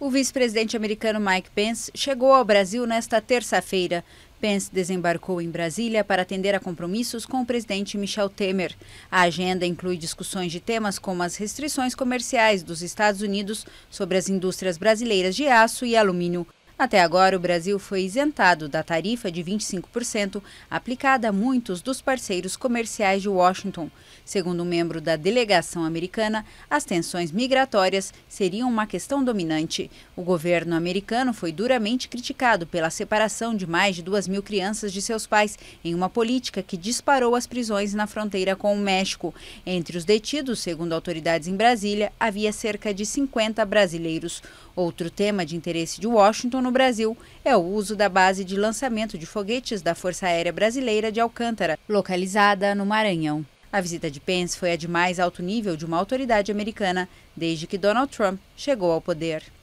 O vice-presidente americano Mike Pence chegou ao Brasil nesta terça-feira. Pence desembarcou em Brasília para atender a compromissos com o presidente Michel Temer. A agenda inclui discussões de temas como as restrições comerciais dos Estados Unidos sobre as indústrias brasileiras de aço e alumínio, até agora, o Brasil foi isentado da tarifa de 25% aplicada a muitos dos parceiros comerciais de Washington. Segundo um membro da delegação americana, as tensões migratórias seriam uma questão dominante. O governo americano foi duramente criticado pela separação de mais de 2 mil crianças de seus pais em uma política que disparou as prisões na fronteira com o México. Entre os detidos, segundo autoridades em Brasília, havia cerca de 50 brasileiros. Outro tema de interesse de Washington no Brasil é o uso da base de lançamento de foguetes da Força Aérea Brasileira de Alcântara, localizada no Maranhão. A visita de Pence foi a de mais alto nível de uma autoridade americana desde que Donald Trump chegou ao poder.